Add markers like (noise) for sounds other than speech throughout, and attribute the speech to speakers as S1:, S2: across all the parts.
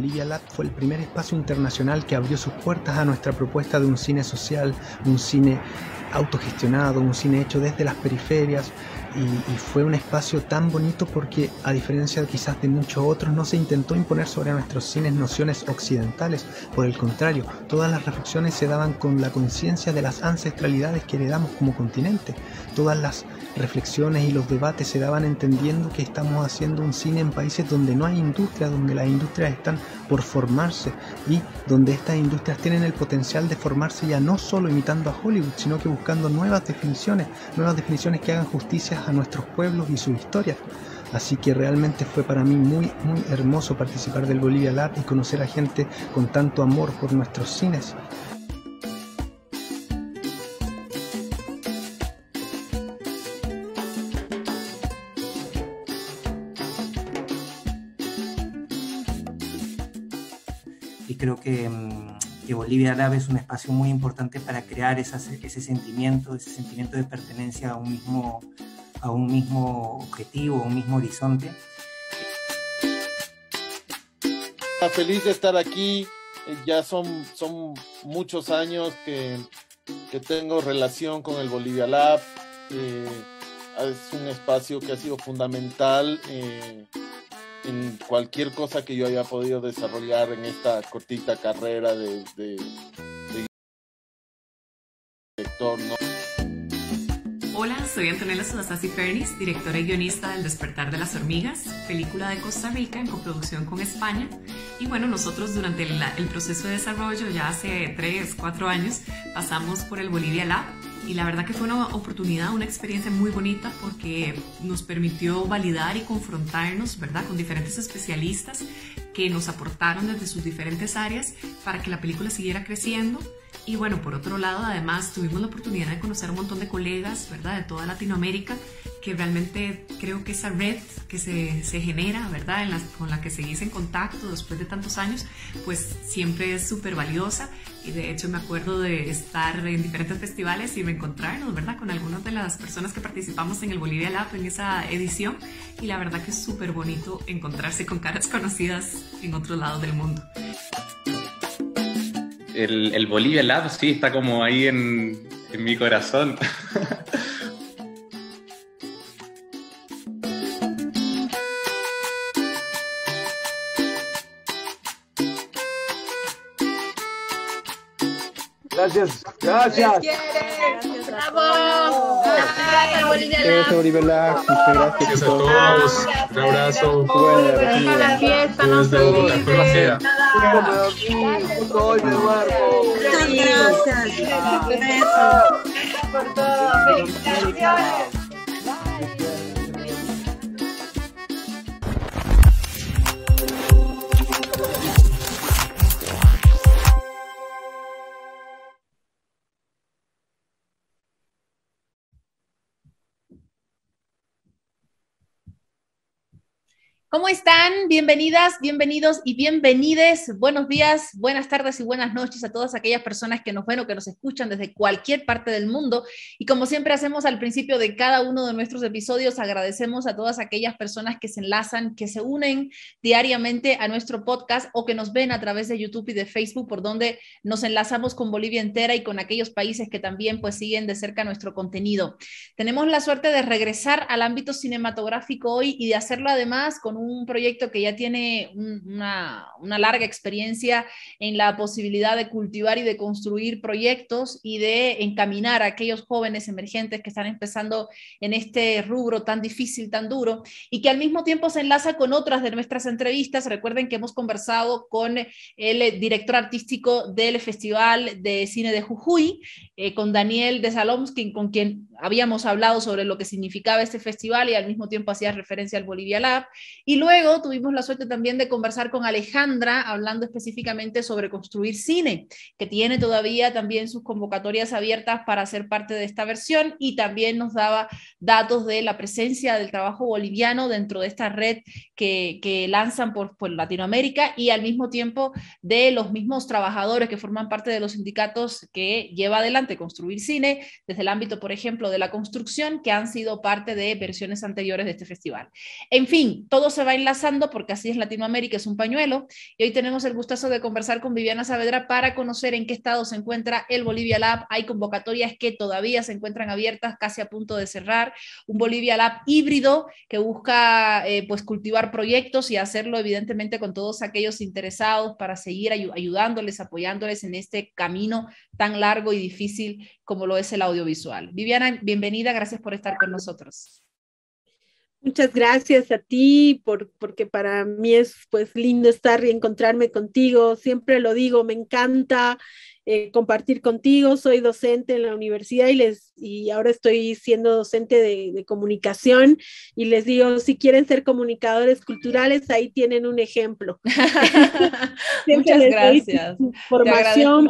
S1: Olivia Lab fue el primer espacio internacional que abrió sus puertas a nuestra propuesta de un cine social, un cine autogestionado, un cine hecho desde las periferias y, y, fue un espacio tan bonito porque a diferencia quizás de muchos otros no se intentó imponer sobre nuestros cines nociones occidentales, por el contrario, todas las reflexiones se daban con la conciencia de las ancestralidades que heredamos como continente, todas las reflexiones y los debates se daban entendiendo que estamos haciendo un cine en países donde no hay industria, donde las industrias están por formarse y donde estas industrias tienen el potencial de formarse ya no solo imitando a Hollywood, sino que buscando nuevas definiciones, nuevas definiciones que hagan justicia a nuestros pueblos y sus historias. Así que realmente fue para mí muy, muy hermoso participar del Bolivia Lab y conocer a gente con tanto amor por nuestros cines. Bolivia lab es un espacio muy importante para crear ese sentimiento, ese sentimiento de pertenencia a un mismo, a un mismo objetivo, a un mismo horizonte.
S2: Ah, feliz de estar aquí, eh, ya son, muchos años que, tengo relación con el Bolivia Lab, eh, es un espacio que ha sido fundamental eh, en cualquier cosa que yo haya podido desarrollar en esta cortita carrera de, de, director,
S1: Hola, soy Antonella Sudasasi Pernis, directora y guionista del Despertar de las Hormigas, película de Costa Rica en coproducción con España. Y bueno, nosotros durante el, proceso de desarrollo, ya hace 3, 4 años, pasamos por el Bolivia Lab y la verdad que fue una oportunidad, una experiencia muy bonita porque nos permitió validar y confrontarnos, ¿verdad?, con diferentes especialistas que nos aportaron desde sus diferentes áreas para que la película siguiera creciendo y bueno, por otro lado, además tuvimos la oportunidad de conocer un montón de colegas, ¿verdad? De toda Latinoamérica, que realmente creo que esa red que se, genera, ¿verdad? con la que seguís en contacto después de tantos años, pues siempre es súper valiosa. Y de hecho me acuerdo de estar en diferentes festivales y reencontrarnos, ¿verdad? Con algunas de las personas que participamos en el Bolivia Lab en esa edición. Y la verdad que es súper bonito encontrarse con caras conocidas en otro lado del mundo el, el, Bolivia Lab sí está como ahí en, en mi corazón. (laughs)
S2: Gracias, gracias. gracias ¡Bravo! Gracias,
S1: Bolivia Gracias, Bolivia Lab. Muchas gracias, a todos.
S2: Un abrazo. Buena fiesta, no se soy de gracias. Por
S1: Felicitaciones. ¿Cómo están? Bienvenidas, bienvenidos y bienvenides. Buenos días, buenas tardes y buenas noches a todas aquellas personas que nos ven o que nos escuchan desde cualquier parte del mundo. Y como siempre hacemos al principio de cada uno de nuestros episodios, agradecemos a todas aquellas personas que se enlazan, que se unen diariamente a nuestro podcast o que nos ven a través de YouTube y de Facebook, por donde nos enlazamos con Bolivia entera y con aquellos países que también pues siguen de cerca nuestro contenido. Tenemos la suerte de regresar al ámbito cinematográfico hoy y de hacerlo además con un proyecto que ya tiene una, larga experiencia en la posibilidad de cultivar y de construir proyectos y de encaminar a aquellos jóvenes emergentes que están empezando en este rubro tan difícil, tan duro, y que al mismo tiempo se enlaza con otras de nuestras entrevistas. Recuerden que hemos conversado con el eh, director artístico del Festival de Cine de Jujuy, eh, con Daniel de Salomskin, con quien habíamos hablado sobre lo que significaba este festival y al mismo tiempo hacía referencia al Bolivia Lab. Y luego tuvimos la suerte también de conversar con Alejandra, hablando específicamente sobre construir cine, que tiene todavía también sus convocatorias abiertas para ser parte de esta versión y también nos daba datos de la presencia del trabajo boliviano dentro de esta red que, lanzan por, por Latinoamérica y al mismo tiempo de los mismos trabajadores que forman parte de los sindicatos que lleva adelante construir cine desde el ámbito, por ejemplo, de la construcción que han sido parte de versiones anteriores de este festival. En fin, todo se va enlazando porque así es Latinoamérica, es un pañuelo. Y hoy tenemos el gustazo de conversar con Viviana Saavedra para conocer en qué estado se encuentra el Bolivia Lab. Hay convocatorias que todavía se encuentran abiertas, casi a punto de cerrar. Un Bolivia Lab híbrido que busca eh, pues cultivar proyectos y hacerlo evidentemente con todos aquellos interesados para seguir ayudándoles, apoyándoles en este camino tan largo y difícil como lo es el audiovisual. Viviana, bienvenida, gracias por estar con nosotros.
S2: Muchas gracias a ti, por, porque para mí es pues lindo estar y encontrarme contigo. Siempre lo digo, me encanta eh, compartir contigo. Soy docente en la universidad y, les, y ahora estoy siendo docente de, comunicación y les digo, si quieren ser comunicadores culturales, ahí tienen un ejemplo.
S1: (laughs) Muchas gracias. Formación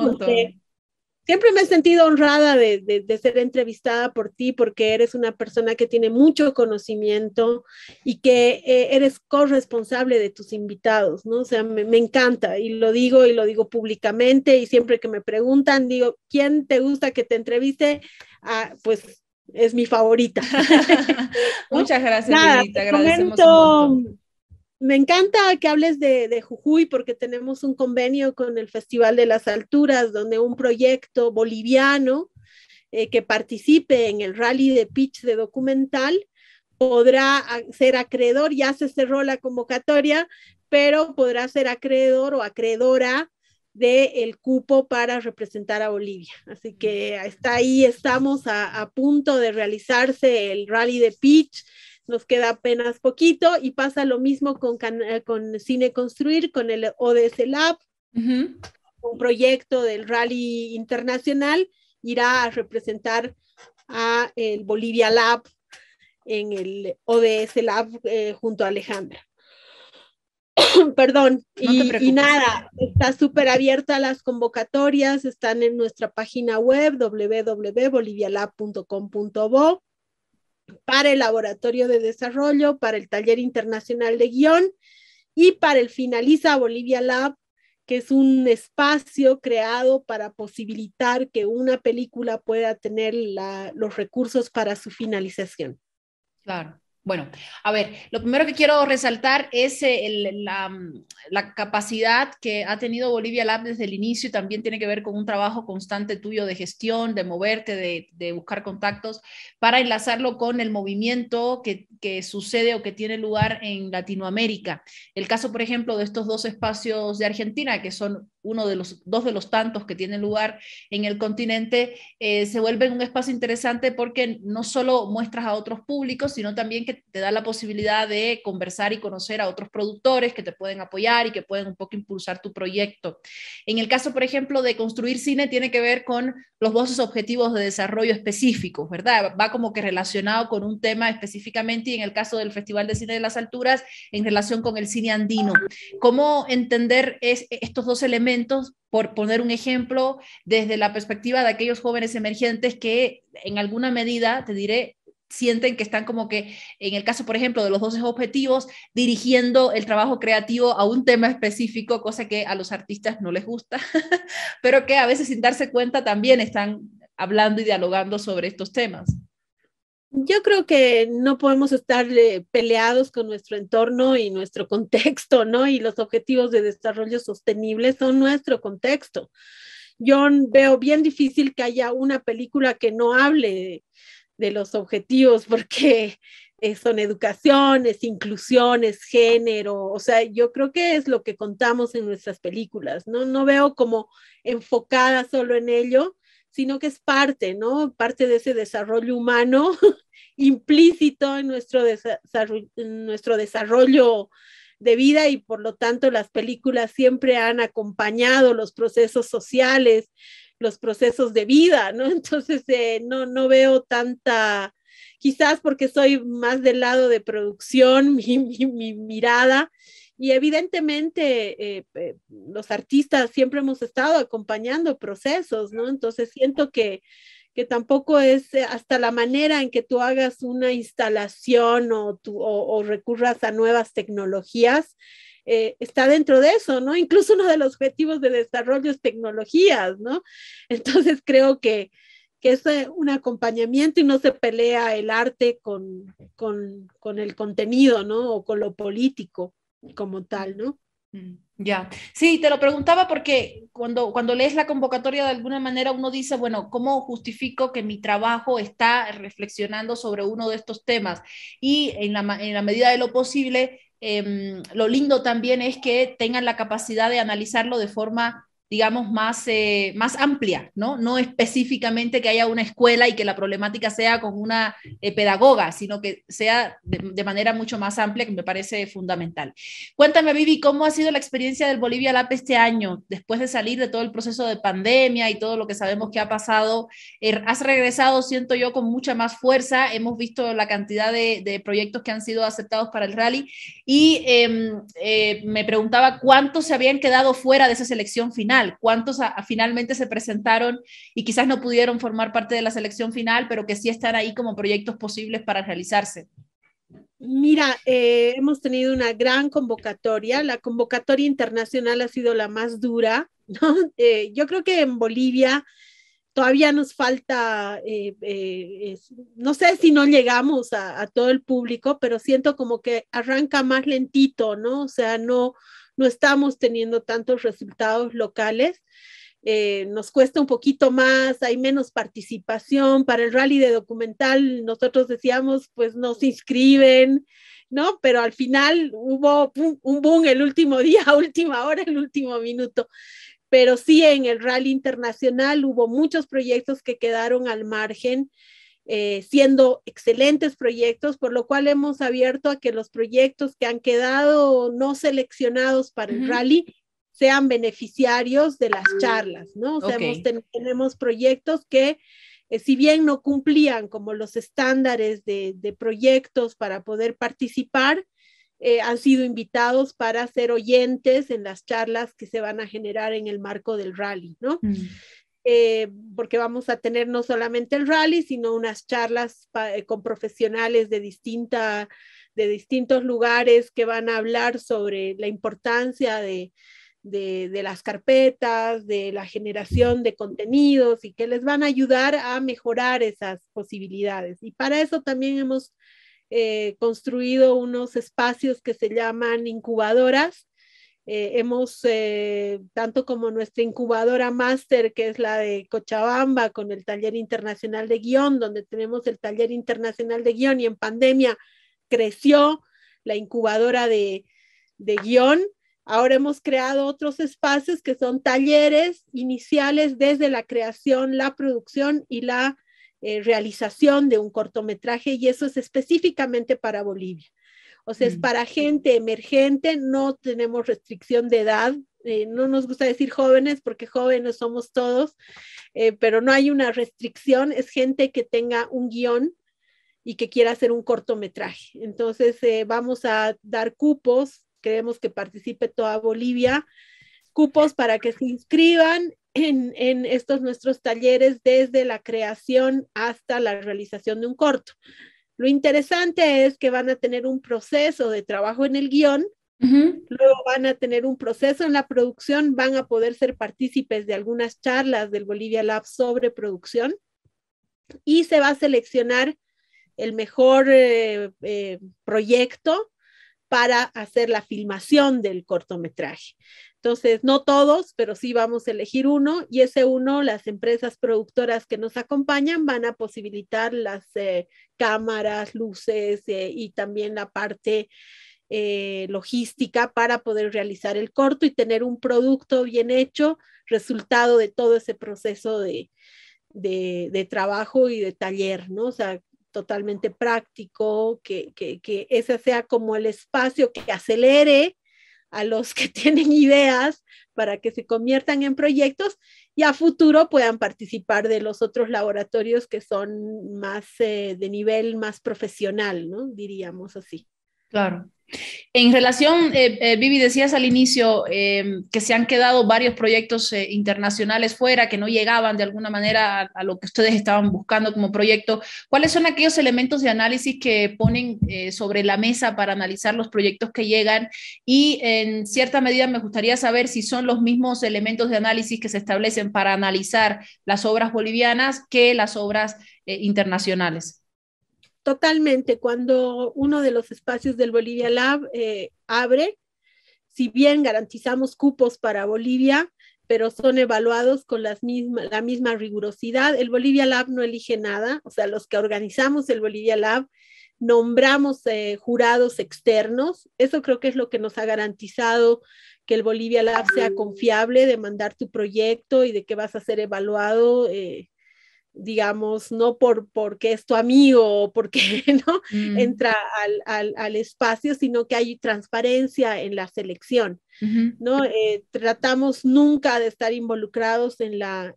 S2: siempre me he sentido honrada de, ser entrevistada por ti porque eres una persona que tiene mucho conocimiento y que eh, eres corresponsable de tus invitados, ¿no? O sea, me, encanta y lo digo y lo digo públicamente y siempre que me preguntan, digo, ¿quién te gusta que te entreviste? Ah, pues es mi favorita. (laughs) (laughs) Muchas gracias, Nada, Lilita. Agradecemos me encanta que hables de, Jujuy porque tenemos un convenio con el Festival de las Alturas, donde un proyecto boliviano eh, que participe en el rally de pitch de documental podrá ser acreedor, ya se cerró la convocatoria, pero podrá ser acreedor o acreedora del el cupo para representar a Bolivia. Así que está ahí, estamos a, a punto de realizarse el rally de pitch nos queda apenas poquito y pasa lo mismo con, eh, con Cine Construir, con el ODS Lab, un proyecto del rally internacional, irá a representar a el Bolivia Lab en el ODS Lab eh, junto a Alejandra. (coughs) Perdón, y, y, nada, está súper abierta las convocatorias, están en nuestra página web www.bolivialab.com.bo para el Laboratorio de Desarrollo, para el Taller Internacional de Guión y para el Finaliza Bolivia Lab, que es un espacio creado para posibilitar que una película pueda tener los recursos para
S1: su finalización. Claro. Bueno, a ver, lo primero que quiero resaltar es eh, mm, la, capacidad que ha tenido Bolivia Lab desde el inicio y también tiene que ver con un trabajo constante tuyo de gestión, de moverte, de, buscar contactos para enlazarlo con el movimiento que, sucede o que tiene lugar en Latinoamérica. El caso, por ejemplo, de estos dos espacios de Argentina, que son uno de los dos de los tantos que tienen lugar en el continente, eh, se vuelve un espacio interesante porque no solo muestras a otros públicos, sino también que te da la posibilidad de conversar y conocer a otros productores que te pueden apoyar y que pueden un poco impulsar tu proyecto. En el caso, por ejemplo, de construir cine, tiene que ver con los voces objetivos de desarrollo específicos, ¿verdad? Va como que relacionado con un tema específicamente y en el caso del Festival de Cine de las Alturas, en relación con el cine andino. ¿Cómo entender estos dos elementos? por poner un ejemplo, desde la perspectiva de aquellos jóvenes emergentes que en alguna medida, te diré, sienten que están como que, en el caso, por ejemplo, de los 12 objetivos, dirigiendo el trabajo creativo a un tema específico, cosa que a los artistas no les gusta, (laughs) pero que a veces sin darse cuenta también están hablando y dialogando sobre estos temas.
S2: Yo creo que no podemos estar eh, peleados con nuestro entorno y nuestro (laughs) contexto, ¿no? Y los objetivos de desarrollo sostenible son nuestro contexto. Yo veo bien difícil que haya una película que no hable de, los objetivos porque eh, son educaciones, inclusiones, género, o sea, yo creo que es lo que contamos en nuestras películas, ¿no? No veo como enfocada solo en ello, sino que es parte, ¿no? Parte de ese desarrollo humano (laughs) implícito en nuestro, nuestro desarrollo de vida y por lo tanto las películas siempre han acompañado los procesos sociales, los procesos de vida, ¿no? (laughs) Entonces eh, no, no veo tanta, quizás porque soy más del lado de producción, (laughs) mi, mi mirada y evidentemente eh, eh, los artistas siempre hemos estado acompañando procesos, ¿no? Entonces siento que, tampoco es eh, hasta la manera en que tú hagas una instalación o, recurras a nuevas tecnologías. está dentro de eso, ¿no? Incluso uno de los objetivos de desarrollo es tecnologías, ¿no? (laughs) Entonces creo que, es un acompañamiento y no se pelea el arte con, con el contenido, ¿no? O con lo político
S1: como tal, ¿no? Mm, ya, sí, te lo preguntaba porque cuando, cuando lees la convocatoria de alguna manera uno dice, bueno, ¿cómo justifico que mi trabajo está reflexionando sobre uno de estos temas? Y en la, medida de lo posible, em, lo lindo también es que tengan la capacidad de analizarlo de forma digamos, más, eh, más amplia, ¿no? No específicamente que haya una escuela y que la problemática sea con una eh, pedagoga, sino que sea de, manera mucho más amplia, que me parece fundamental. Cuéntame, Vivi, ¿cómo ha sido la experiencia del Bolivia Lap este año, después de salir de todo el proceso de pandemia y todo lo que sabemos que ha pasado? Eh, has regresado, siento yo, con mucha más fuerza, hemos visto la cantidad de, de proyectos que han sido aceptados para el rally y em, me preguntaba cuántos se habían quedado fuera de esa selección final cuántos finalmente se presentaron y quizás no pudieron formar parte de la selección final, pero que sí están ahí como proyectos posibles para realizarse.
S2: Mira, eh, hemos tenido una gran convocatoria. La convocatoria internacional ha sido la más dura. (laughs) Eh, yo creo que en Bolivia todavía nos falta, eh, no sé si no llegamos a, a, todo el público, pero siento como que arranca más lentito, ¿no? O sea, no, no estamos teniendo tantos resultados locales. Eh, nos cuesta un poquito más, hay menos participación. Para el rally de documental, nosotros decíamos, pues no se inscriben, ¿no? Pero al final hubo un boom el último (laughs) día, última hora, el último minuto. Pero sí, en el rally internacional hubo muchos proyectos que quedaron al margen eh, siendo excelentes proyectos, por lo cual hemos abierto a que los proyectos que han quedado no seleccionados para el rally sean beneficiarios de las charlas, ¿no? O sea, tenemos proyectos que eh, si bien no cumplían como los estándares de, proyectos para poder participar, eh, han sido invitados para ser oyentes en las charlas que se van a generar en el marco del rally, ¿no? Mm. Eh, porque vamos a tener no solamente el rally, sino unas charlas eh, con profesionales de, distintos lugares que van a hablar sobre la importancia de, las carpetas, de la generación de contenidos y que les van a ayudar a mejorar esas posibilidades. Y para eso también hemos eh, construido unos espacios que se llaman incubadoras eh, hemos, eh, tanto como nuestra incubadora máster, que es la de Cochabamba, con el taller internacional de guión, donde tenemos el taller internacional de guión y en pandemia creció la incubadora de, guión. Ahora hemos creado otros espacios que son talleres iniciales desde la creación, la producción y la eh, realización de un cortometraje y eso es específicamente para Bolivia. O sea, es mm. para gente emergente, no tenemos restricción de edad, eh, no nos gusta decir jóvenes porque jóvenes somos todos, eh, pero no hay una restricción, es gente que tenga un guión y que quiera hacer un cortometraje. Entonces, eh, vamos a dar cupos, queremos que participe toda Bolivia, cupos para que se inscriban en, en, estos nuestros talleres desde la creación hasta la realización de un corto. Lo interesante es que van a tener un proceso de trabajo en el guión, luego van a tener un proceso en la producción, van a poder ser partícipes de algunas charlas del Bolivia Lab sobre producción y se va a seleccionar el mejor eh, eh, proyecto para hacer la filmación del cortometraje. Entonces, no todos, pero sí vamos a elegir uno y ese uno, las empresas productoras que nos acompañan van a posibilitar las eh, cámaras, luces eh, y también la parte eh, logística para poder realizar el corto y tener un producto bien hecho, resultado de todo ese proceso de, trabajo y de taller, ¿no? O sea, totalmente práctico, que, que ese sea como el espacio que acelere a los que (laughs) tienen ideas para que se conviertan en proyectos y a futuro puedan participar de los otros laboratorios que son más eh, de nivel más profesional, ¿no? Diríamos así.
S1: Claro. En relación, eh, eh, Vivi, decías al inicio em, que se han quedado varios proyectos eh, internacionales fuera, que no llegaban de alguna manera a, lo que ustedes estaban buscando como proyecto. ¿Cuáles son aquellos elementos de análisis que ponen sobre la mesa para analizar los proyectos que llegan? Y en cierta medida me gustaría saber si son los mismos elementos de análisis que se establecen para analizar las obras bolivianas que las obras internacionales.
S2: Totalmente, cuando uno de los espacios del Bolivia Lab eh, abre, si bien garantizamos cupos para Bolivia, pero son evaluados con la misma rigurosidad, el Bolivia Lab no elige nada, o sea, los que organizamos el Bolivia Lab nombramos eh, jurados externos, eso creo que es lo que nos ha garantizado que el Bolivia Lab sea confiable de mandar tu proyecto y de que vas a ser evaluado eh, digamos, no por porque es tu amigo o porque (laughs) no entra al, espacio, sino que hay transparencia en la selección, ¿no? Eh, tratamos nunca de estar involucrados en la,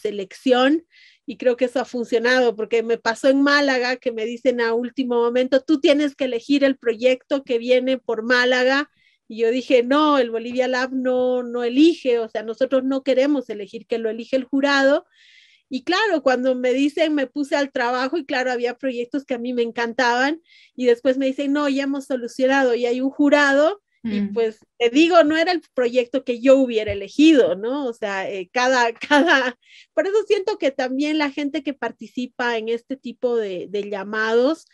S2: selección y creo que eso ha funcionado, porque me pasó en Málaga que me dicen a último momento, tú tienes que elegir el proyecto que viene por Málaga, y yo dije, no, el Bolivia Lab no, no elige, o sea, nosotros no queremos elegir, que lo elige el jurado, y claro, cuando me dicen, me puse al trabajo y claro, había proyectos que a mí me encantaban y después me dicen, no, ya hemos solucionado y hay un jurado y mm. pues te digo, no era el proyecto que yo hubiera elegido, ¿no? O sea, eh, cada, (laughs) cada, por eso siento que también la gente que participa en este tipo de llamados,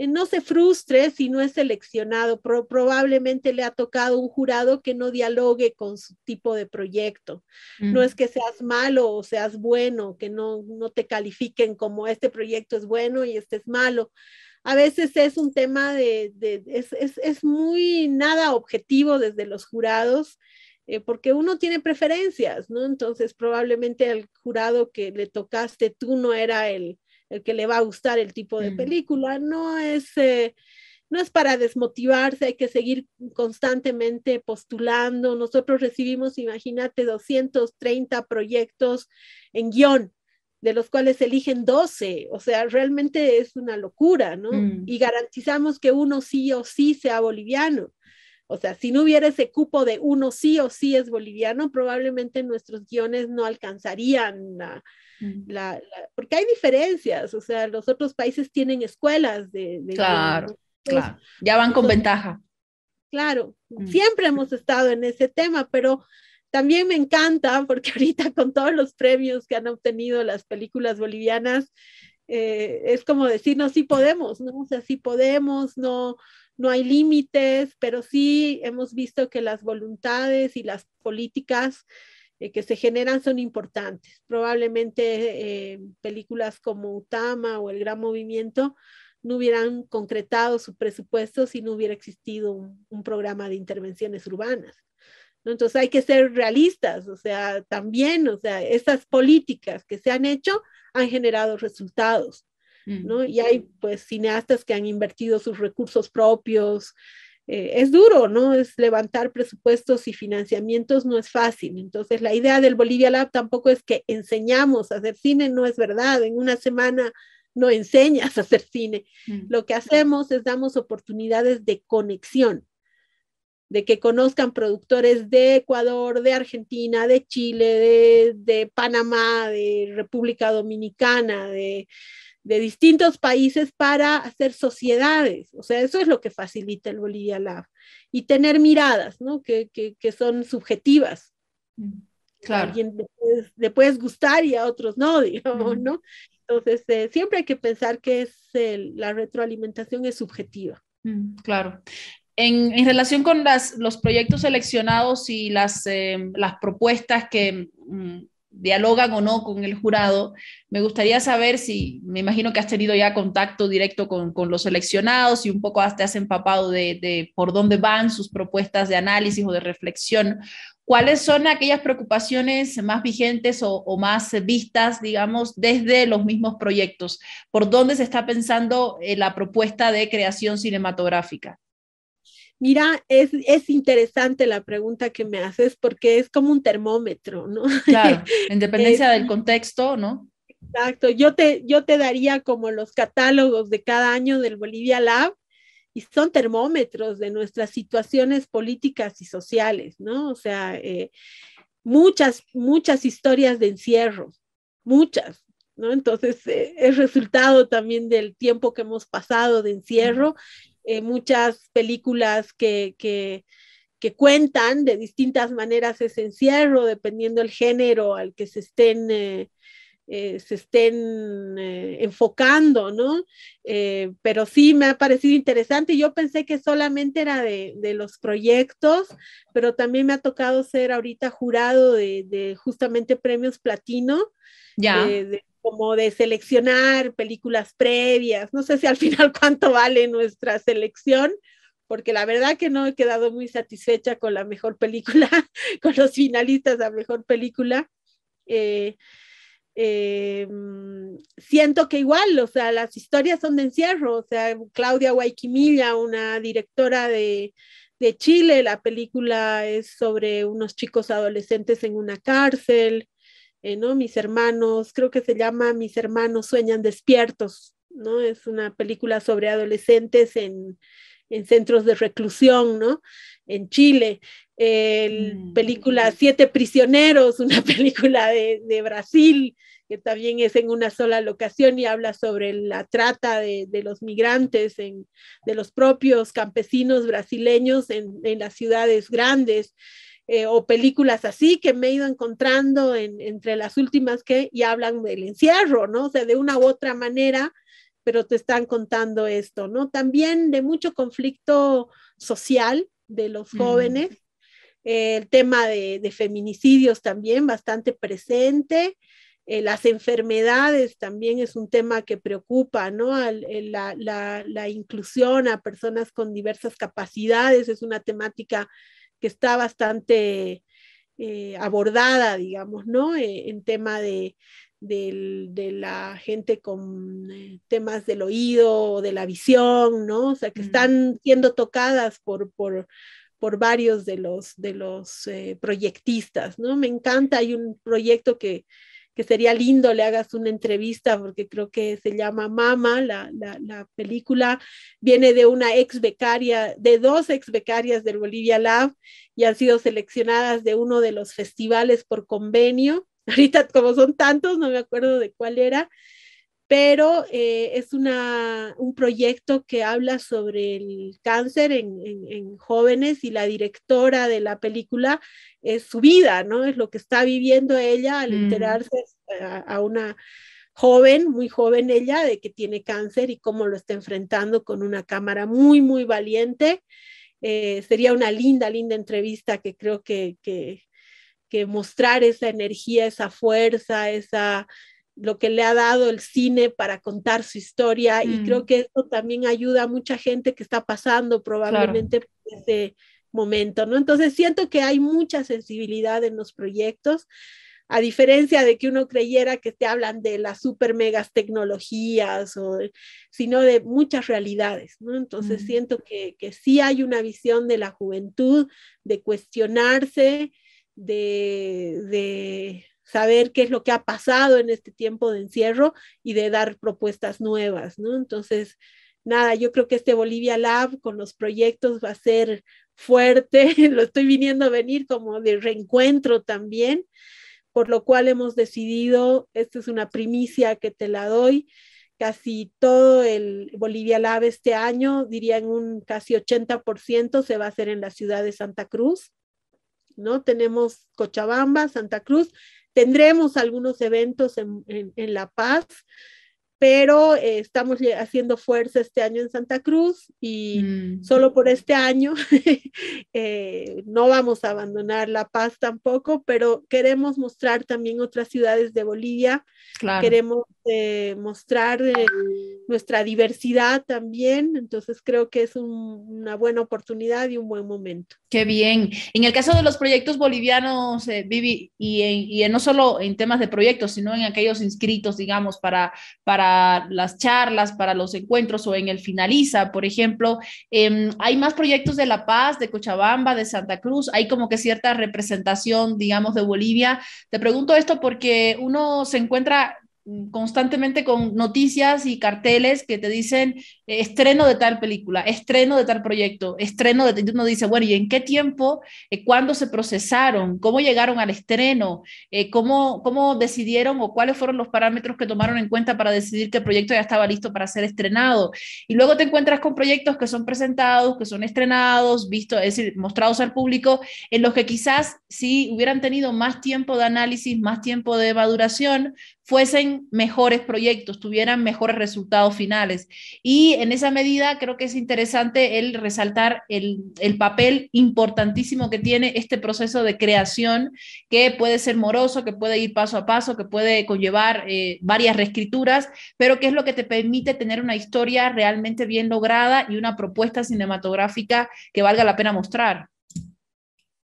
S2: eh, no se frustre si no es seleccionado. probablemente le ha tocado un jurado que no dialogue con su tipo de proyecto. No mm. es que seas malo o seas bueno, que no, no te califiquen como este proyecto es bueno y este es malo. A veces es un tema de, es, muy nada objetivo desde los jurados. Eh, porque uno tiene preferencias, ¿no? Entonces probablemente el jurado que le tocaste tú no era el, el que le va a gustar el tipo de película, no es... Eh, no es para desmotivarse, hay que seguir constantemente postulando. Nosotros recibimos, imagínate, 230 proyectos en guión, de los cuales eligen 12, o sea, realmente es una locura, ¿no? Mm. Y garantizamos que uno sí o sí sea boliviano. O sea, si no hubiera ese cupo de uno sí o sí es boliviano, probablemente nuestros guiones no alcanzarían la, la, porque hay diferencias, o sea, los otros países tienen escuelas de... claro, claro, ya van con ventaja. Claro, mm. siempre hemos estado en ese tema, pero también me encanta porque (laughs) ahorita con todos los premios que han obtenido las películas bolivianas, eh, es como decir, no, sí podemos, ¿no? O sea, sí podemos, no, no hay límites, pero sí hemos visto que las voluntades y las políticas eh, que se generan son importantes. Probablemente eh, películas como Utama o El Gran Movimiento no hubieran concretado su presupuesto si no hubiera existido un, programa de intervenciones urbanas. Entonces hay que ser realistas, o sea, también, o sea, esas políticas que se han hecho han generado resultados. Y hay pues cineastas que han invertido sus recursos propios. Eh, es duro, ¿no? Es levantar presupuestos y financiamientos no es fácil. Entonces, la idea del Bolivia Lab tampoco es que enseñamos a hacer cine, no es verdad. En una semana no enseñas a hacer cine. Lo que hacemos es damos oportunidades de conexión de que conozcan productores de Ecuador, de Argentina, de Chile, de, de Panamá, de República Dominicana, de, de distintos países para hacer sociedades. O sea, eso es lo que facilita el Bolivia Lab. Y tener miradas, ¿no? Que, son subjetivas. Claro. A alguien le puedes, gustar y a otros no, (laughs) digamos, ¿no? Entonces, eh, siempre hay que pensar que es, la
S1: retroalimentación es subjetiva. Mm, claro. En, relación con los proyectos seleccionados y las, eh, las propuestas que mm, dialogan o no con el jurado. Me gustaría saber si, me imagino que has tenido ya contacto directo con, los seleccionados y un poco te has empapado de, por dónde van sus propuestas de análisis o de reflexión. ¿Cuáles son aquellas preocupaciones más vigentes o más vistas, digamos, desde los mismos proyectos? ¿Por dónde se está pensando eh, la propuesta de creación cinematográfica?
S2: Mira, es, es, interesante la pregunta que me haces porque es como un termómetro, ¿no? (laughs) Claro, independencia
S1: del contexto, ¿no?
S2: Exacto, yo te, yo te daría como los catálogos de cada año del Bolivia Lab y son termómetros de nuestras situaciones políticas y sociales, ¿no? O sea, eh, muchas, muchas historias de encierro, muchas, ¿no? Entonces, eh, es resultado también del tiempo que hemos pasado de encierro eh, muchas películas que, cuentan de distintas maneras ese encierro, dependiendo el género al que se estén, eh, eh, se estén enfocando, ¿no? pero sí me ha parecido interesante. Yo pensé que solamente era de, los proyectos, pero también me ha tocado ser ahorita jurado de, justamente premios platino. Ya como de seleccionar películas previas. No sé si al (laughs) final cuánto vale nuestra selección, porque la verdad que no he quedado muy satisfecha con la mejor película, (laughs) con los finalistas la mejor película. Eh, em, siento que igual, o sea, las historias son de encierro, o sea, Claudia Guayquimilla, una directora de, de Chile, la película es sobre unos chicos adolescentes en una cárcel, eh, ¿no? Mis hermanos, creo que se llama Mis hermanos sueñan despiertos, ¿no? Es una película sobre adolescentes en, centros de reclusión, ¿no? En Chile. El, mm, Película Siete Prisioneros, una (laughs) película de, Brasil, que también es en una sola locación y habla sobre la trata de, los migrantes, de los propios campesinos brasileños en, en las ciudades grandes. Eh, o películas así que me he ido encontrando entre las últimas que ya hablan del encierro, ¿no? O sea, de una u otra manera, pero te están contando esto, ¿no? También de mucho conflicto social de los mm. jóvenes, eh, el tema de, feminicidios también bastante presente, eh, las enfermedades también es un tema que preocupa, ¿no? la, la inclusión a personas con diversas capacidades es una temática que está bastante eh, abordada, digamos, ¿no? Eh, en tema de, la gente con eh, temas del oído o de la visión, ¿no? O sea, que mm. están siendo tocadas por, por, por varios de los, de los proyectistas, ¿no? Me encanta, hay un proyecto que, que sería lindo le hagas una entrevista, porque creo que se llama Mama, la, la película, viene de una ex becaria, de dos ex becarias del Bolivia Lab y han sido seleccionadas de uno de los festivales por convenio. (laughs) Ahorita como son tantos, no me acuerdo de cuál era, pero eh, es un proyecto que habla sobre el cáncer en, jóvenes y la directora de la película es su vida, ¿no? Es lo que está viviendo ella al mm. enterarse a, una joven, muy joven ella, de que tiene cáncer y cómo lo está enfrentando con una cámara muy, muy valiente. Eh, sería una linda, linda entrevista que creo que mostrar esa energía, esa fuerza, esa lo que le ha dado el cine para contar su historia y mm. creo que eso también ayuda a mucha gente que está pasando probablemente por ese momento, ¿no? Entonces siento que hay mucha sensibilidad en los proyectos, a diferencia de que uno creyera que te hablan de las super megas tecnologías, o, sino de muchas realidades, Entonces mm. siento que, que sí hay una visión de la juventud, de cuestionarse, de saber qué es lo que ha pasado en este tiempo de encierro y de dar propuestas nuevas, ¿no? Entonces, nada, yo creo que este Bolivia Lab con los proyectos va a ser fuerte, (laughs) lo estoy viniendo a venir como de reencuentro también, por lo cual hemos decidido, esta es una primicia que te la doy, casi todo el Bolivia Lab este año, diría en un casi 80%, se va a hacer en la ciudad de Santa Cruz, ¿no? Tenemos Cochabamba, Santa Cruz Tendremos algunos eventos en, La Paz pero eh, estamos haciendo fuerza este año en Santa Cruz y mm. solo por este año (laughs) eh, no vamos a abandonar La Paz tampoco, pero queremos mostrar también otras ciudades de Bolivia, queremos eh, mostrar nuestra diversidad también, entonces creo que es una buena oportunidad y un buen momento.
S1: Qué bien. En el caso de los proyectos bolivianos, Vivi, y, no solo en temas de proyectos, sino en aquellos inscritos, digamos, para, para las charlas, para los encuentros o en el Finaliza, por ejemplo. Em, hay más proyectos de La Paz, de Cochabamba, de Santa Cruz. Hay como que cierta representación, digamos, de Bolivia. Te pregunto esto porque uno se encuentra constantemente con noticias y carteles que te dicen eh, estreno de tal película, estreno de tal proyecto, estreno de... Uno dice, bueno, ¿y en qué tiempo? Eh, ¿Cuándo se procesaron? ¿Cómo llegaron al estreno? Eh, ¿cómo, decidieron o cuáles fueron los parámetros que tomaron en cuenta para decidir que el proyecto ya estaba listo para ser estrenado? Y luego te encuentras con proyectos que son presentados, que son estrenados, vistos, es decir, mostrados al público, en los que quizás si hubieran tenido más tiempo de análisis, más tiempo de maduración, fuesen mejores proyectos, tuvieran mejores resultados finales. Y en esa medida creo que es interesante el resaltar el, papel importantísimo que tiene este proceso de creación, que puede ser moroso, que puede ir paso a paso, que puede conllevar eh, varias reescrituras, pero que es lo que te permite tener una historia realmente bien lograda y una propuesta cinematográfica que valga la pena mostrar.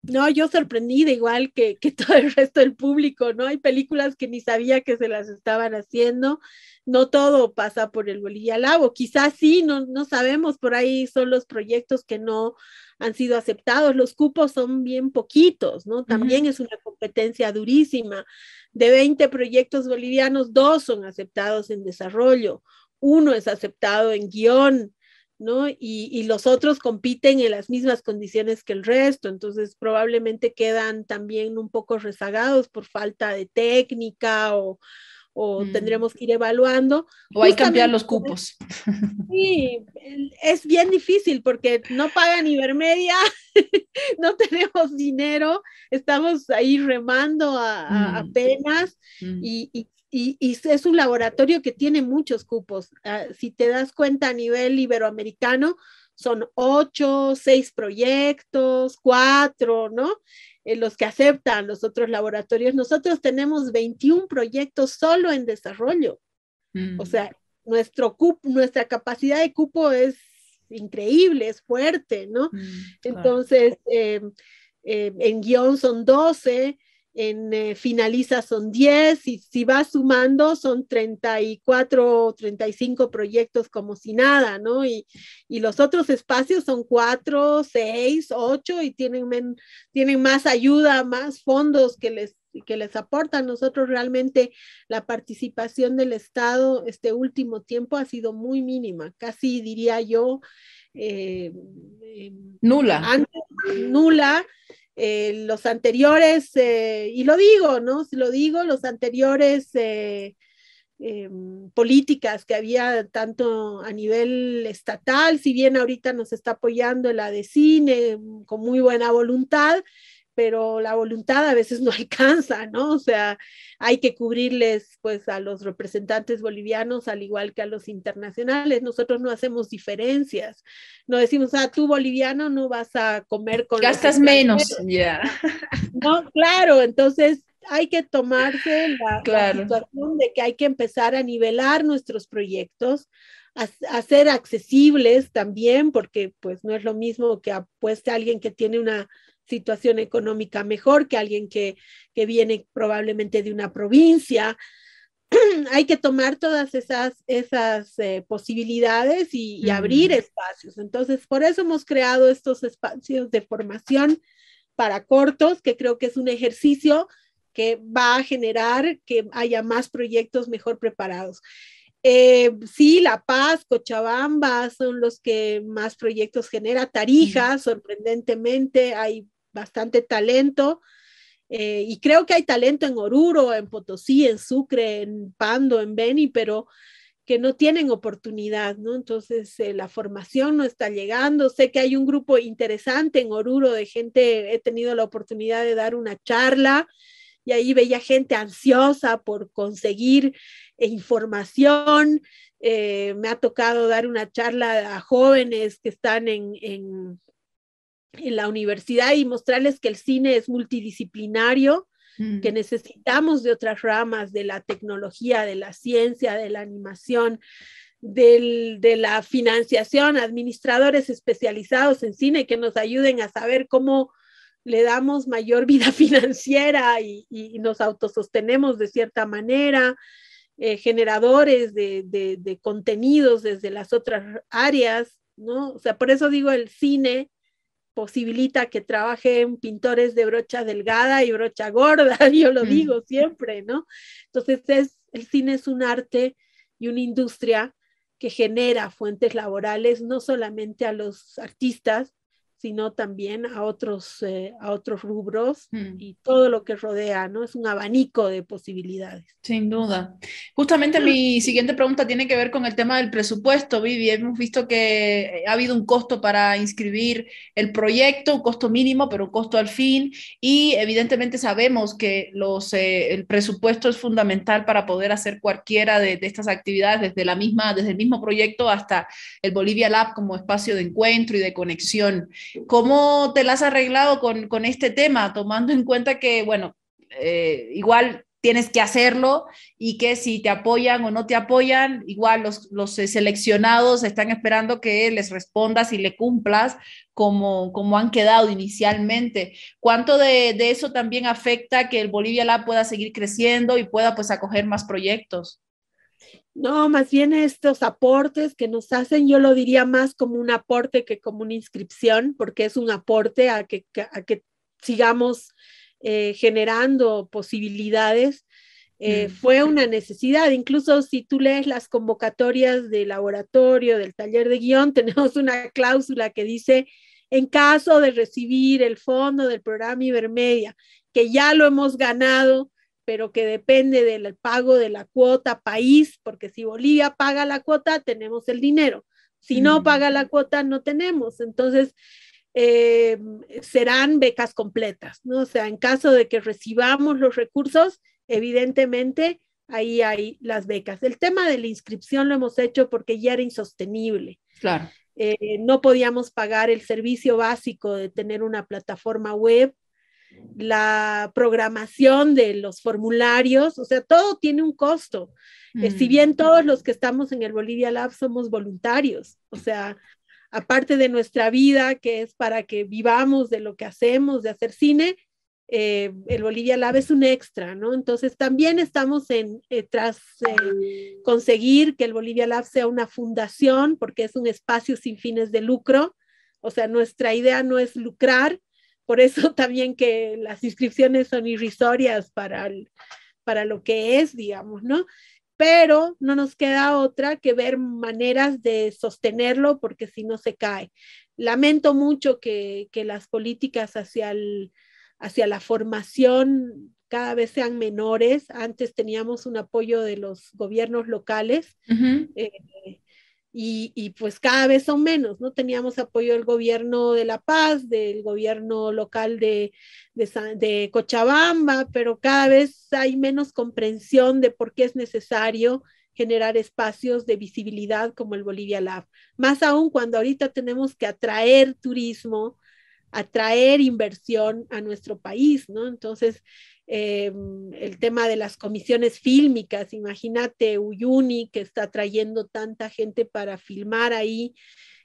S1: No, yo sorprendida igual que, (laughs) todo el resto del público, ¿no? Hay películas que ni
S2: sabía que se las estaban haciendo. No todo pasa por el Bolivia Quizás sí, no, sabemos. Por ahí son los proyectos que no han sido aceptados. Los cupos son bien poquitos, ¿no? También es una competencia durísima. De 20 proyectos bolivianos, dos son aceptados en desarrollo, uno es aceptado en guión y, los otros compiten en las mismas condiciones que el resto, entonces probablemente quedan también un poco rezagados por falta de técnica o, o mm. tendremos que ir evaluando. O hay que cambiar los cupos. Sí, es bien difícil porque no pagan Ibermedia, (laughs) no tenemos dinero, estamos ahí remando a, mm. apenas mm. y, y y, es un laboratorio que tiene muchos cupos. Ah, si te das cuenta a nivel iberoamericano, son ocho, seis proyectos, cuatro, ¿no? Eh, los que aceptan los otros laboratorios. Nosotros tenemos 21 proyectos solo en desarrollo. Mm. O sea, nuestro nuestra capacidad de cupo es increíble, es fuerte, ¿no? Mm, Entonces, em, em, en guión son 12 en eh, finaliza son 10 y si vas sumando son 34 o 35 proyectos como si nada, ¿no? Y, los otros espacios son 4, 6, 8 y tienen, tienen más ayuda, más fondos que les que les aportan. Nosotros realmente la participación del Estado este último tiempo ha sido muy mínima, casi diría yo eh, eh, nula. Antes, nula eh, los anteriores, eh, y lo digo, ¿no? Lo digo, los anteriores eh, políticas que había tanto a nivel estatal, si bien ahorita nos está apoyando la de cine mm, con muy buena voluntad, pero la voluntad a veces no (laughs) alcanza, ¿no? O sea, hay que cubrirles pues a los representantes bolivianos al igual que a los internacionales. Nosotros no hacemos diferencias. No decimos, ah, tú boliviano no vas a comer con... Gastas menos, ya. (laughs) No, claro, entonces hay que tomarse la, situación de que hay que empezar a nivelar nuestros proyectos, a, ser accesibles también, porque pues no es lo mismo que apueste alguien que tiene una situación económica mejor que alguien que, viene probablemente de una provincia. (clears throat) Hay que tomar todas esas, esas eh, posibilidades y, abrir espacios. Entonces, por eso hemos creado estos espacios de formación para cortos, que creo que es un ejercicio que va a generar que haya más proyectos mejor preparados. Eh, sí, La Paz, Cochabamba son los que más proyectos genera. Tarija, sorprendentemente, hay bastante talento. Eh, y creo que hay talento en Oruro, en Potosí, en Sucre, en Pando, en Beni, pero que no tienen oportunidad, ¿no? Entonces, eh, la formación no está llegando. Sé que hay un grupo interesante en Oruro de gente, he tenido la oportunidad de dar una charla y ahí veía gente ansiosa por conseguir eh, información. me ha tocado dar una charla a jóvenes que están en, en en la universidad y mostrarles que el cine es multidisciplinario, que mm. necesitamos de otras ramas, de la tecnología, de la ciencia, de la animación, de la financiación, administradores especializados en cine que nos ayuden a saber cómo le damos mayor vida (laughs) financiera y, nos autosostenemos de cierta manera, eh, generadores de, de contenidos desde las otras áreas, ¿no? O sea, por eso digo el cine posibilita que trabajen pintores de brocha delgada y brocha gorda, (laughs) yo lo digo siempre, ¿no? Entonces, es, el cine es un arte y una industria que genera fuentes laborales no solamente a los artistas, sino también a otros, eh, a otros rubros mm. y todo lo que rodea, ¿no? Es un abanico de posibilidades.
S1: Sin duda. Justamente mm. mi siguiente pregunta tiene que ver con el tema del presupuesto, Vivi. Hemos visto que eh, ha habido un costo para inscribir el proyecto, un costo mínimo, pero un costo al fin, y evidentemente sabemos que los, eh, el presupuesto es fundamental para poder hacer cualquiera de, de estas actividades, desde, la misma, desde el mismo proyecto hasta el Bolivia Lab como espacio de encuentro y de conexión. ¿Cómo te las has arreglado con, este tema, tomando en cuenta que, bueno, eh, igual tienes que hacerlo y que si te apoyan o no te apoyan, igual los, eh, seleccionados están esperando que les respondas y le cumplas como, han quedado inicialmente. ¿Cuánto de, eso también afecta que el Bolivia Lab pueda seguir creciendo y pueda pues, acoger más proyectos?
S2: No, más bien estos aportes que nos hacen, yo lo diría más como un aporte que como una inscripción, porque es un aporte a que, a que sigamos eh, generando posibilidades. Eh, mm. fue una necesidad. Incluso si tú lees las convocatorias del laboratorio, del taller de guión, (laughs) tenemos una cláusula que dice, en caso de recibir el fondo del programa Ibermedia, que ya lo hemos ganado pero que depende del pago de la cuota país, porque si Bolivia paga la cuota, tenemos el dinero. Si no mm. paga la cuota, no tenemos. Entonces, eh, serán becas completas, ¿no? O sea, en caso de que recibamos los recursos, evidentemente ahí hay las becas. El tema de la inscripción lo hemos hecho porque ya era insostenible. Claro. Eh, no podíamos pagar el servicio básico de tener una plataforma web la programación de los formularios, o sea, todo tiene un costo. Eh, si mm. bien todos los que estamos en el Bolivia Lab somos voluntarios, o sea, aparte de nuestra vida, que es para que vivamos de lo que hacemos, de hacer cine, eh, el Bolivia Lab es un extra, ¿no? Entonces también estamos en, eh, tras conseguir que el Bolivia Lab sea una fundación, porque es un espacio sin fines de lucro, o sea, nuestra idea no es lucrar, por eso (laughs) también que las inscripciones son irrisorias para, para lo que es, digamos, ¿no? Pero no nos queda otra que ver maneras de sostenerlo porque si no se cae. Lamento mucho que, las políticas hacia, hacia la formación cada vez sean menores. Antes teníamos un apoyo de los gobiernos locales y, pues cada vez son menos, ¿no? Teníamos apoyo del gobierno de La Paz, del gobierno local de, de, de Cochabamba, pero cada vez hay menos comprensión de por qué es necesario generar espacios de visibilidad como el Bolivia Lab. Más aún cuando ahorita tenemos que atraer turismo, atraer inversión a nuestro país, ¿no? Entonces, Em, el tema de las comisiones fílmicas, imagínate Uyuni que está trayendo tanta gente para filmar ahí,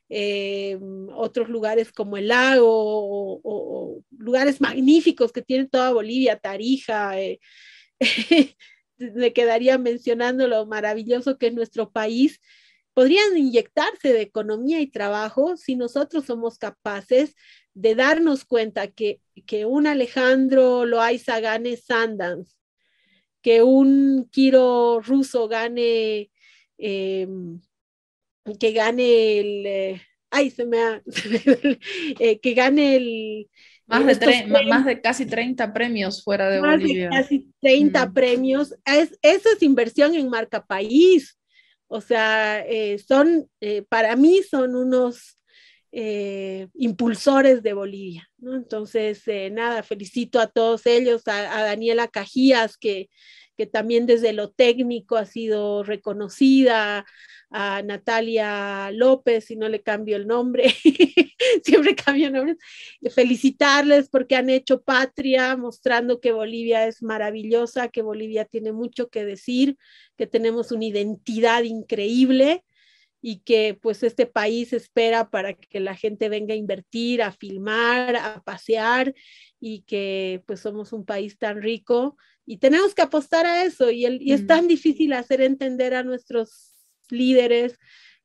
S2: em, otros lugares como el lago o, lugares magníficos que tiene toda Bolivia, Tarija. Eh, (laughs) le me quedaría mencionando lo maravilloso que es nuestro país, podrían inyectarse de economía y trabajo si nosotros somos capaces de darnos cuenta que, que un Alejandro Loaiza gane Sundance, que un Kiro ruso gane, em, que gane el, eh, ay, se me, ha, (laughs) eh, que gane el... Más de, casi 30 premios fuera de más De casi 30 mm. premios. Es, eso es inversión en marca país. O sea, eh, son, eh, para mí son unos eh, impulsores de Bolivia, Entonces, nada, felicito a todos ellos, a Daniela Cajías, que, que también desde lo técnico ha sido reconocida, a Natalia López, si no le cambio el nombre, (laughs) siempre cambio nombres, eh, felicitarles porque han hecho patria, mostrando que Bolivia es maravillosa, que Bolivia tiene mucho que decir, que tenemos una identidad increíble y que pues este país espera para que la gente venga a invertir, a filmar, a pasear y que pues somos un país tan rico y tenemos que apostar a eso y, el, es tan difícil hacer entender a nuestros líderes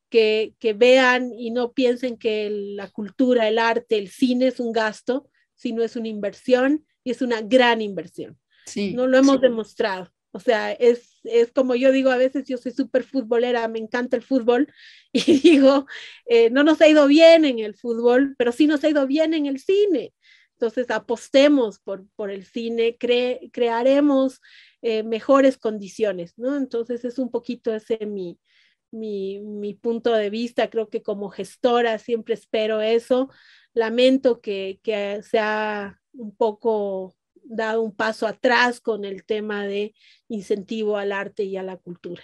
S2: que, vean y no piensen que la cultura, el arte, el cine es un gasto, sino es una inversión y es una gran inversión. Sí, no lo hemos demostrado. O sea, es, como yo digo, a veces yo soy súper futbolera, me encanta el fútbol (laughs) y digo, eh, no nos ha ido bien en el fútbol, pero sí nos ha ido bien en el cine. Entonces, apostemos por, el cine, crearemos eh, mejores condiciones, ¿no? Entonces, es un poquito ese mi, punto de vista. Creo que como gestora siempre espero eso. Lamento que, que sea un poco dado un paso atrás con el tema de incentivo al arte y a la cultura.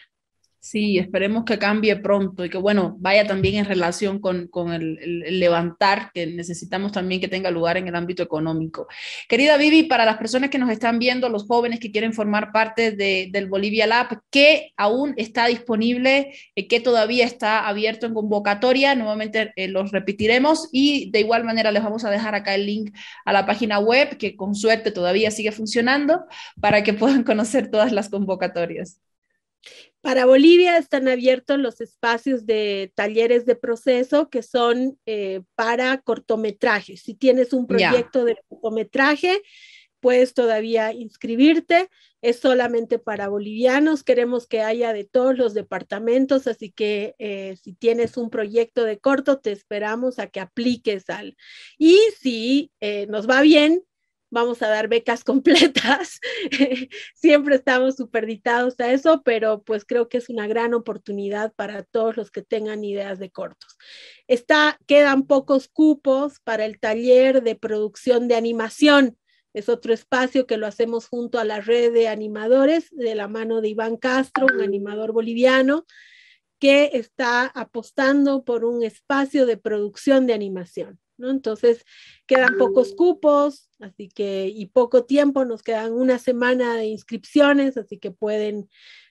S1: Sí, esperemos que cambie pronto y que, bueno, vaya también en relación con, el, levantar, que necesitamos también que tenga lugar en el ámbito económico. Querida Vivi, para las personas que nos están viendo, los jóvenes que quieren formar parte del Bolivia Lab, que aún está disponible? Eh, que todavía está abierto en convocatoria? Nuevamente eh, los repetiremos y de igual manera les vamos a dejar acá el link a la página web, que con suerte todavía sigue funcionando, para que puedan (laughs) conocer todas las convocatorias.
S2: Para Bolivia están abiertos los espacios de talleres de proceso que son eh, para cortometrajes. Si tienes un proyecto de cortometraje, puedes todavía inscribirte. Es solamente para bolivianos. Queremos que haya de todos los departamentos, así que eh, si tienes un proyecto de corto, te esperamos a que apliques al. Y si eh, nos va bien, vamos a dar becas (laughs) completas. Siempre estamos superditados a eso, pero pues creo que es una gran oportunidad para todos los que tengan ideas de cortos. Está, quedan pocos cupos para el taller de producción de animación. Es otro espacio que lo hacemos junto a la red de animadores de la mano de Iván Castro, un animador boliviano que está apostando por un espacio de producción de animación. Entonces quedan pocos mm. cupos, así que y poco tiempo, nos quedan una semana de inscripciones, así que pueden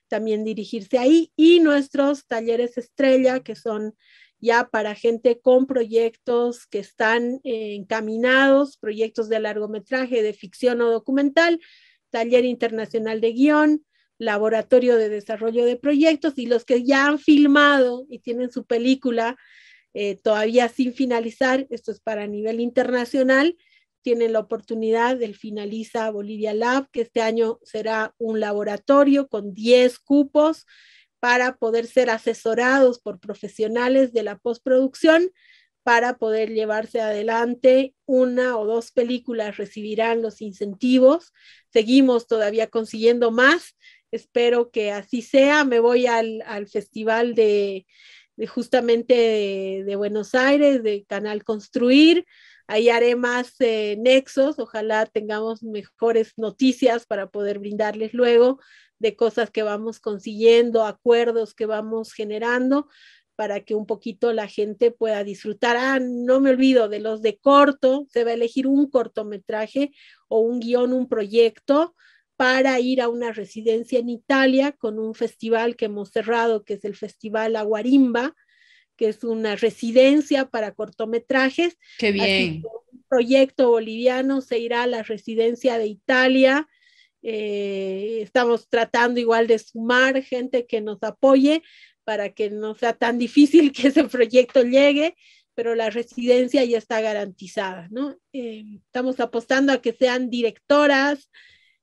S2: también dirigirse ahí y nuestros talleres estrella que son ya para gente con proyectos que están encaminados, proyectos de largometraje, de ficción o documental, taller internacional de guión, laboratorio de desarrollo de proyectos y los que ya han filmado y tienen su película eh, todavía sin finalizar, esto es para nivel internacional, tienen la oportunidad del Finaliza Bolivia Lab, que este año será un laboratorio con 10 cupos para poder ser asesorados por profesionales de la postproducción para poder llevarse adelante una o dos películas recibirán los incentivos. Seguimos todavía consiguiendo más. Espero que así sea. Me voy al festival de, justamente de, Buenos Aires, de Canal Construir. Ahí haré más eh, nexos, ojalá tengamos mejores noticias para poder brindarles luego de cosas que vamos consiguiendo, acuerdos que vamos generando, para que un poquito la gente pueda disfrutar. Ah, no me olvido, de los de corto, se va a elegir un cortometraje o un guión, un proyecto para ir a una residencia en Italia con un festival que hemos cerrado, que es el Festival Aguarimba, que es una residencia para cortometrajes. Qué bien. un proyecto boliviano se irá a la residencia de Italia. Eh, estamos tratando igual de sumar gente que nos apoye para que no sea tan difícil (laughs) que ese proyecto llegue, pero la residencia ya está garantizada, ¿no? Eh, estamos apostando a que sean directoras,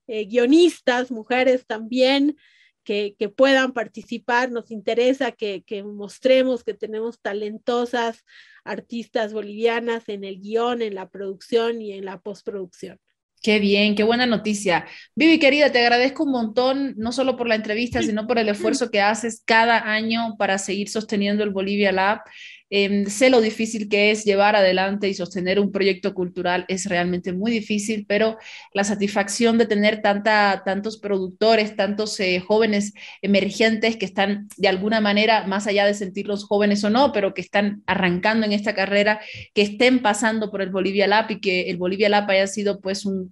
S2: eh, guionistas, mujeres también, que, que, puedan participar. Nos interesa que, que, mostremos que tenemos talentosas artistas bolivianas en el guión, en la producción y en la postproducción.
S1: Qué bien, qué buena noticia. Vivi, querida, te agradezco un montón, no solo por la entrevista, sino por el esfuerzo que haces cada año para seguir sosteniendo el Bolivia Lab. Em, sé lo difícil que es llevar adelante y sostener un proyecto cultural, es realmente muy difícil, pero la satisfacción de tener tanta, tantos productores, tantos eh, jóvenes emergentes que están de alguna manera, más allá de sentirlos jóvenes o no, pero que están arrancando en esta carrera, que estén pasando por el Bolivia Lab y que el Bolivia Lab haya sido pues un,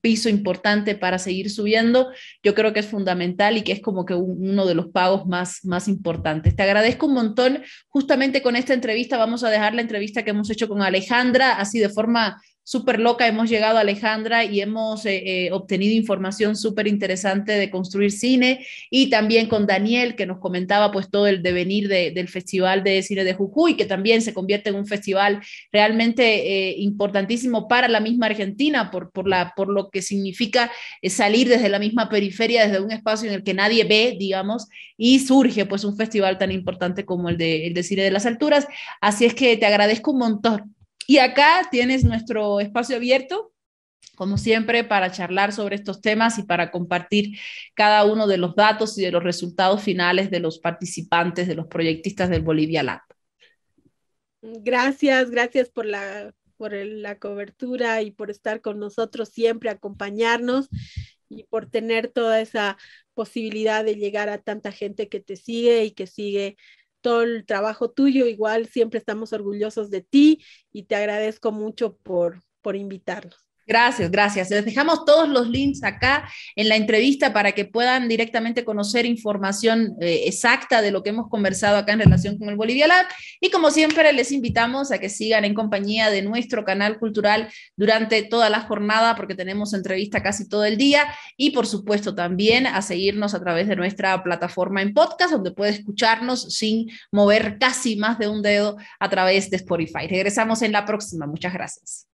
S1: piso importante para seguir subiendo, yo creo que es fundamental y que es como que uno de los pagos más, más importantes. Te agradezco un montón justamente con esta entrevista vamos a dejar la entrevista que hemos hecho con Alejandra así de forma súper loca hemos llegado a Alejandra y hemos eh, eh, obtenido información súper interesante de construir cine y también con Daniel que nos comentaba pues todo el devenir del Festival de Cine de Jujuy que también se convierte en un festival realmente eh, importantísimo para la misma Argentina por, por, la, por lo que significa salir desde la misma periferia, desde un espacio en el que nadie ve, digamos, y surge pues un festival tan importante como el de, el de Cine de las Alturas. Así es que te agradezco un montón y acá tienes nuestro espacio abierto, como siempre, para charlar sobre estos temas y para compartir cada uno de los datos y de los resultados finales de los participantes, de los proyectistas del Bolivia Lab.
S2: Gracias, gracias por la, por la cobertura y por estar con nosotros siempre, acompañarnos y por tener toda esa posibilidad de llegar a tanta gente que te sigue y que sigue todo el trabajo tuyo. Igual siempre
S1: estamos orgullosos de ti y te agradezco mucho por, por invitarnos. Gracias, gracias. Les dejamos todos los links acá en la entrevista para que puedan directamente conocer información eh, exacta de lo que hemos conversado acá en relación con el Bolivia Lab. Y como siempre, les invitamos a que sigan en compañía de nuestro canal cultural durante toda la jornada porque tenemos entrevista casi todo el día y por supuesto también a seguirnos a través de nuestra plataforma en podcast donde puede escucharnos sin mover casi más de un dedo a través de Spotify. Regresamos en la próxima. Muchas gracias.